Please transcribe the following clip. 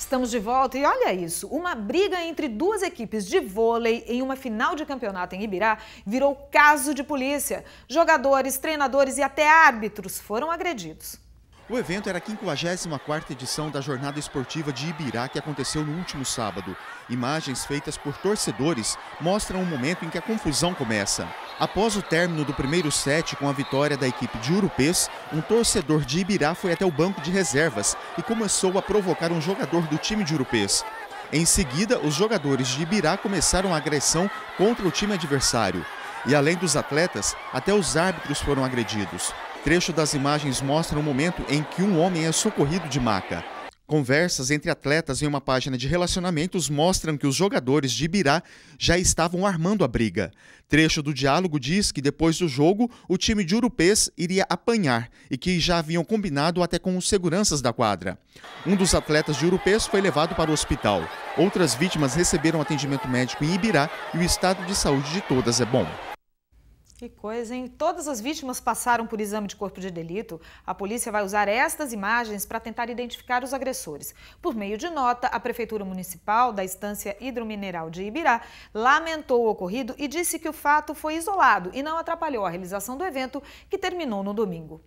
Estamos de volta e olha isso, uma briga entre duas equipes de vôlei em uma final de campeonato em Ibirá virou caso de polícia. Jogadores, treinadores e até árbitros foram agredidos. O evento era a 54ª edição da Jornada Esportiva de Ibirá que aconteceu no último sábado. Imagens feitas por torcedores mostram o momento em que a confusão começa. Após o término do primeiro set com a vitória da equipe de Urupês, um torcedor de Ibirá foi até o banco de reservas e começou a provocar um jogador do time de Urupês. Em seguida, os jogadores de Ibirá começaram a agressão contra o time adversário. E além dos atletas, até os árbitros foram agredidos. Trecho das imagens mostra o momento em que um homem é socorrido de maca. Conversas entre atletas em uma página de relacionamentos mostram que os jogadores de Ibirá já estavam armando a briga. Trecho do diálogo diz que depois do jogo, o time de Urupês iria apanhar e que já haviam combinado até com os seguranças da quadra. Um dos atletas de Urupês foi levado para o hospital. Outras vítimas receberam atendimento médico em Ibirá e o estado de saúde de todas é bom. Que coisa, hein? Todas as vítimas passaram por exame de corpo de delito. A polícia vai usar estas imagens para tentar identificar os agressores. Por meio de nota, a Prefeitura Municipal da Estância Hidromineral de Ibirá lamentou o ocorrido e disse que o fato foi isolado e não atrapalhou a realização do evento, que terminou no domingo.